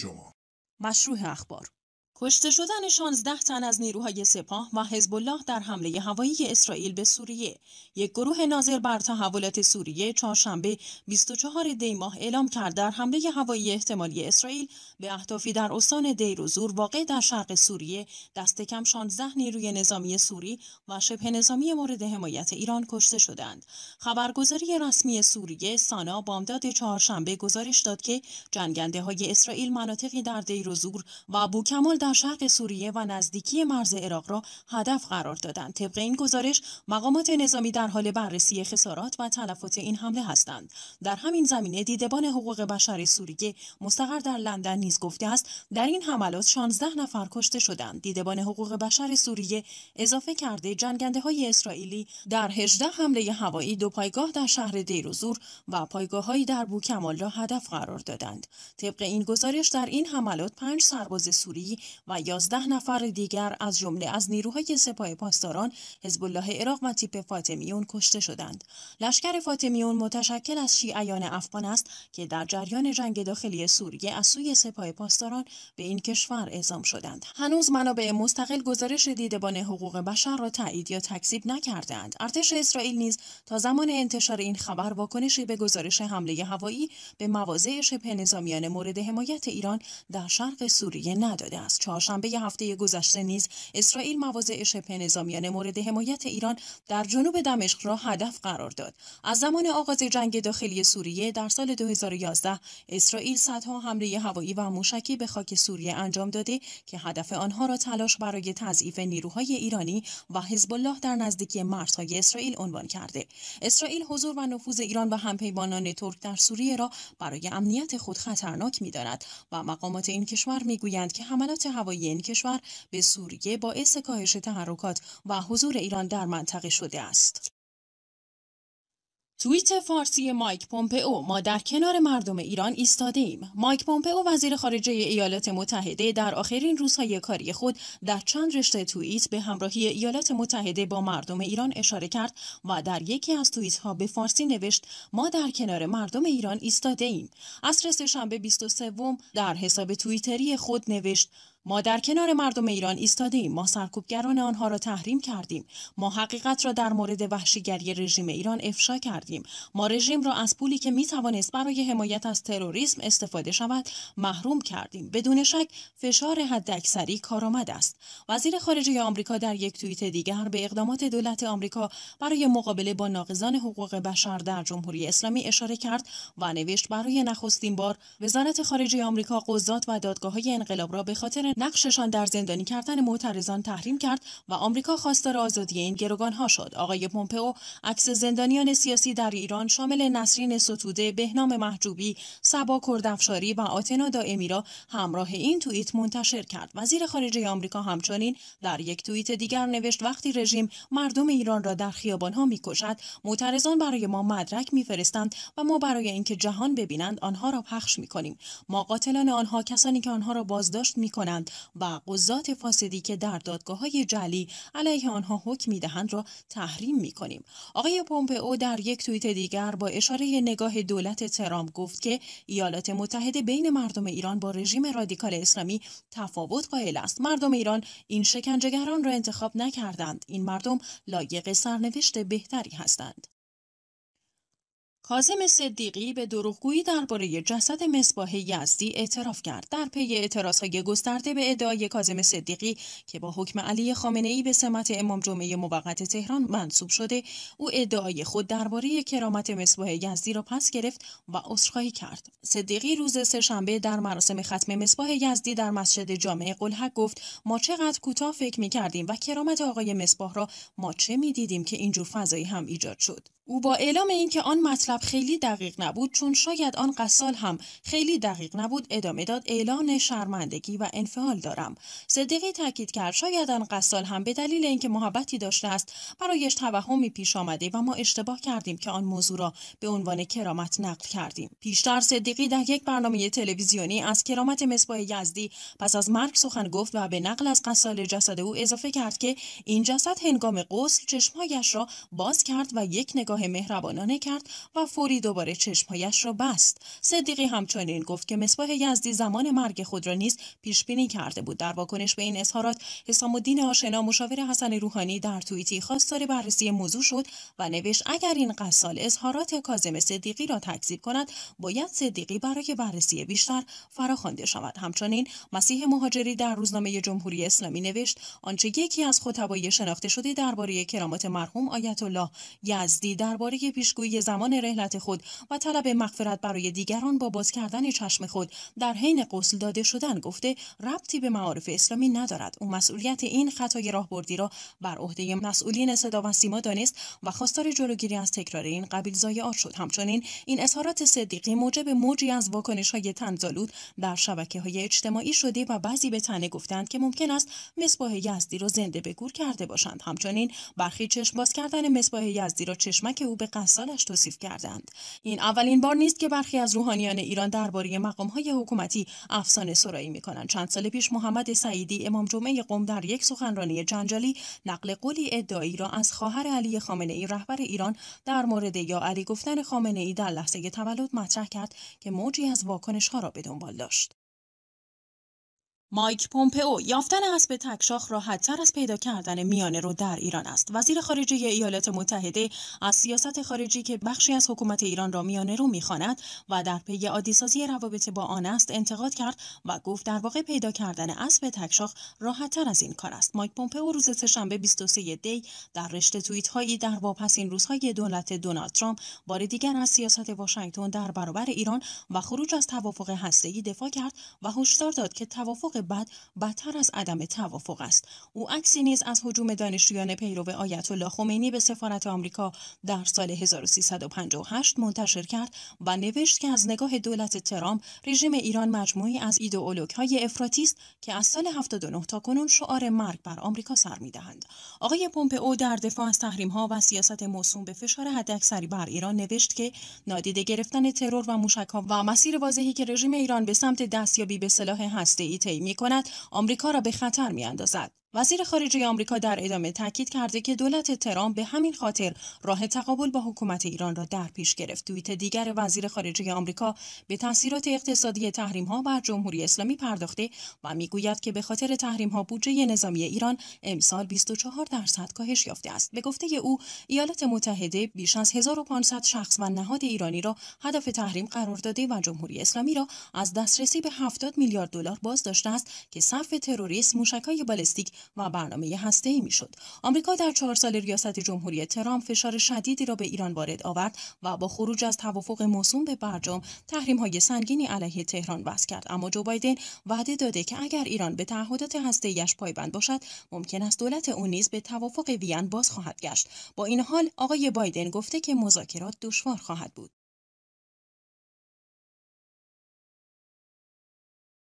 شما مشروع اخبار کشته شدن 16 تن از نیروهای سپاه و حزب الله در حمله هوایی اسرائیل به سوریه یک گروه ناظر بر تحولات سوریه چهارشنبه 24 دی ماه اعلام کرد در حمله هوایی احتمالی اسرائیل به اهدافی در استان دیر و زور واقع در شرق سوریه دست کم 16 نیروی نظامی سوری و شبه نظامی مورد حمایت ایران کشته شدند خبرگزاری رسمی سوریه سانا بامداد چهارشنبه گزارش داد که جنگنده های اسرائیل مناطقی در دیر و زور و بوکمال در شرق سوریه و نزدیکی مرز عراق را هدف قرار دادند طبق این گزارش مقامات نظامی در حال بررسی خسارات و تلفات این حمله هستند در همین زمینه دیدبان حقوق بشر سوریه مستقر در لندن نیز گفته است در این حملات 16 نفر کشته شدند دیدبان حقوق بشر سوریه اضافه کرده جنگنده های اسرائیلی در 18 حمله هوایی دو پایگاه در شهر دیروزور و و پایگاههایی در بوکمال را هدف قرار دادند طبق این گزارش در این حملات پنج سرباز سوری و یازده نفر دیگر از جمله از نیروهای سپاه پاسداران حزب الله عراق و تیپ فاطمیون کشته شدند لشکر فاطمیون متشکل از شیعیان افغان است که در جریان جنگ داخلی سوریه از سوی سپاه پاسداران به این کشور اعزام شدند هنوز منابع مستقل گزارش دیدبان حقوق بشر را تایید یا تکذیب نکردند ارتش اسرائیل نیز تا زمان انتشار این خبر واکنشی به گزارش حمله هوایی به مواضع شبه نظامیان مورد حمایت ایران در شرق سوریه نداده است چهارشنبه هفته گذشته نیز اسرائیل مواضع شبه نظامیان مورد حمایت ایران در جنوب دمشق را هدف قرار داد از زمان آغاز جنگ داخلی سوریه در سال 2011 اسرائیل صدها حمله هوایی و موشکی به خاک سوریه انجام داده که هدف آنها را تلاش برای تضعیف نیروهای ایرانی و حزب الله در نزدیکی مرزهای اسرائیل عنوان کرده اسرائیل حضور و نفوذ ایران و همپیمانان ترک در سوریه را برای امنیت خود خطرناک می‌داند و مقامات این کشور میگویند که حملات هوایی این کشور به سوریه باعث کاهش تحرکات و حضور ایران در منطقه شده است. توییت فارسی مایک پومپئو ما در کنار مردم ایران ایستاده ایم مایک پومپئو وزیر خارجه ایالات متحده در آخرین روزهای کاری خود در چند رشته توییت به همراهی ایالات متحده با مردم ایران اشاره کرد و در یکی از توییت ها به فارسی نوشت ما در کنار مردم ایران ایستاده ایم از رس شنبه 23 در حساب توییتری خود نوشت ما در کنار مردم ایران ایستاده ایم ما سرکوبگران آنها را تحریم کردیم ما حقیقت را در مورد وحشیگری رژیم ایران افشا کردیم ما رژیم را از پولی که می توانست برای حمایت از تروریسم استفاده شود محروم کردیم بدون شک فشار حداکثری کارآمد است وزیر خارجه آمریکا در یک توییت دیگر به اقدامات دولت آمریکا برای مقابله با ناقضان حقوق بشر در جمهوری اسلامی اشاره کرد و نوشت برای نخستین بار وزارت خارجه آمریکا قضات و دادگاه های انقلاب را به خاطر نقششان در زندانی کردن معترضان تحریم کرد و آمریکا خواستار آزادی این گروگان ها شد آقای پومپئو عکس زندانیان سیاسی در ایران شامل نسرین ستوده بهنام محجوبی سبا کردفشاری و آتنا دائمی را همراه این توییت منتشر کرد وزیر خارجه آمریکا همچنین در یک توییت دیگر نوشت وقتی رژیم مردم ایران را در خیابان ها میکشد معترضان برای ما مدرک میفرستند و ما برای اینکه جهان ببینند آنها را پخش میکنیم ما قاتلان آنها کسانی که آنها را بازداشت میکنند و قضات فاسدی که در دادگاه های جلی علیه آنها حکم میدهند را تحریم میکنیم آقای پومپئو در یک توییت دیگر با اشاره نگاه دولت ترامپ گفت که ایالات متحده بین مردم ایران با رژیم رادیکال اسلامی تفاوت قائل است مردم ایران این شکنجهگران را انتخاب نکردند این مردم لایق سرنوشت بهتری هستند کازم صدیقی به دروغگویی درباره جسد مصباح یزدی اعتراف کرد در پی های گسترده به ادعای کازم صدیقی که با حکم علی خامنه ای به سمت امام جمعه موقت تهران منصوب شده او ادعای خود درباره کرامت مصباح یزدی را پس گرفت و عذرخواهی کرد صدیقی روز سهشنبه در مراسم ختم مصباح یزدی در مسجد جامعه قلحق گفت ما چقدر کوتاه فکر می کردیم و کرامت آقای مصباح را ما چه می دیدیم که اینجور فضایی هم ایجاد شد او با اعلام اینکه آن مطلب خیلی دقیق نبود چون شاید آن قصال هم خیلی دقیق نبود ادامه داد اعلان شرمندگی و انفعال دارم صدیقی تاکید کرد شاید آن قصال هم به دلیل اینکه محبتی داشته است برایش توهمی پیش آمده و ما اشتباه کردیم که آن موضوع را به عنوان کرامت نقل کردیم پیشتر صدیقی در یک برنامه تلویزیونی از کرامت مصباح یزدی پس از مرگ سخن گفت و به نقل از قسال جسد او اضافه کرد که این جسد هنگام غسل چشمهایش را باز کرد و یک نگاه نگاه مهربانانه کرد و فوری دوباره چشمهایش را بست صدیقی همچنین گفت که مصباح یزدی زمان مرگ خود را نیز پیشبینی کرده بود در واکنش به این اظهارات حسام الدین آشنا مشاور حسن روحانی در توییتی خواستار بررسی موضوع شد و نوشت اگر این قصال اظهارات کاظم صدیقی را تکذیب کند باید صدیقی برای بررسی بیشتر فراخوانده شود همچنین مسیح مهاجری در روزنامه جمهوری اسلامی نوشت آنچه یکی از خطبای شناخته شده درباره کرامات مرحوم آیت الله یزدی درباره پیشگویی زمان رحلت خود و طلب مغفرت برای دیگران با باز کردن چشم خود در حین قسل داده شدن گفته ربطی به معارف اسلامی ندارد او مسئولیت این خطای راهبردی را بر عهده مسئولین صدا و سیما دانست و خواستار جلوگیری از تکرار این قبیل ضایعات شد همچنین این اظهارات صدیقی موجب موجی از واکنش های تنزالود در شبکه های اجتماعی شده و بعضی به تنه گفتند که ممکن است مصباح یزدی را زنده به گور کرده باشند همچنین برخی چشم باز کردن مصباح یزدی را چشمک که او به قصانش توصیف کردند این اولین بار نیست که برخی از روحانیان ایران درباره های حکومتی افسانه سرایی کنند چند سال پیش محمد سعیدی امام جمعه قم در یک سخنرانی جنجالی نقل قولی ادعایی را از خواهر علی خامنه ای رهبر ایران در مورد یا علی گفتن خامنه ای در لحظه تولد مطرح کرد که موجی از واکنش ها را به دنبال داشت مایک پومپئو یافتن اسب تکشاخ راحتتر از پیدا کردن میانه رو در ایران است وزیر خارجه ایالات متحده از سیاست خارجی که بخشی از حکومت ایران را میانه رو میخواند و در پی عادیسازی روابط با آن است انتقاد کرد و گفت در واقع پیدا کردن اسب تکشاخ راحتتر از این کار است مایک پومپئو روز سهشنبه 23 دی در رشته توییت هایی در واپسین روزهای دولت دونالد ترامپ بار دیگر از سیاست واشنگتن در برابر ایران و خروج از توافق هسته‌ای دفاع کرد و هشدار داد که توافق بعد بد بدتر از عدم توافق است او عکسی نیز از حجوم دانشجویان پیرو آیت الله خمینی به سفارت آمریکا در سال 1358 منتشر کرد و نوشت که از نگاه دولت ترامپ رژیم ایران مجموعی از ایدئولوگ های افراطی است که از سال 79 تا کنون شعار مرگ بر آمریکا سر میدهند آقای پمپئو در دفاع از تحریم ها و سیاست موسوم به فشار حداکثری بر ایران نوشت که نادیده گرفتن ترور و موشک و مسیر واضحی که رژیم ایران به سمت دستیابی به سلاح هسته می کند آمریکا را به خطر می اندازد. وزیر خارجه آمریکا در ادامه تاکید کرده که دولت ترامپ به همین خاطر راه تقابل با حکومت ایران را در پیش گرفت. توییت دیگر وزیر خارجه آمریکا به تاثیرات اقتصادی تحریم ها بر جمهوری اسلامی پرداخته و میگوید که به خاطر تحریم ها بودجه نظامی ایران امسال 24 درصد کاهش یافته است. به گفته او ایالات متحده بیش از 1500 شخص و نهاد ایرانی را هدف تحریم قرار داده و جمهوری اسلامی را از دسترسی به 70 میلیارد دلار باز داشته است که صف تروریسم، موشکهای بالستیک و برنامه هسته‌ای میشد. آمریکا در چهار سال ریاست جمهوری ترامپ فشار شدیدی را به ایران وارد آورد و با خروج از توافق موسوم به برجام تحریم‌های سنگینی علیه تهران وضع کرد. اما جو بایدن وعده داده که اگر ایران به تعهدات هسته‌ایش پایبند باشد، ممکن است دولت او نیز به توافق وین باز خواهد گشت. با این حال آقای بایدن گفته که مذاکرات دشوار خواهد بود.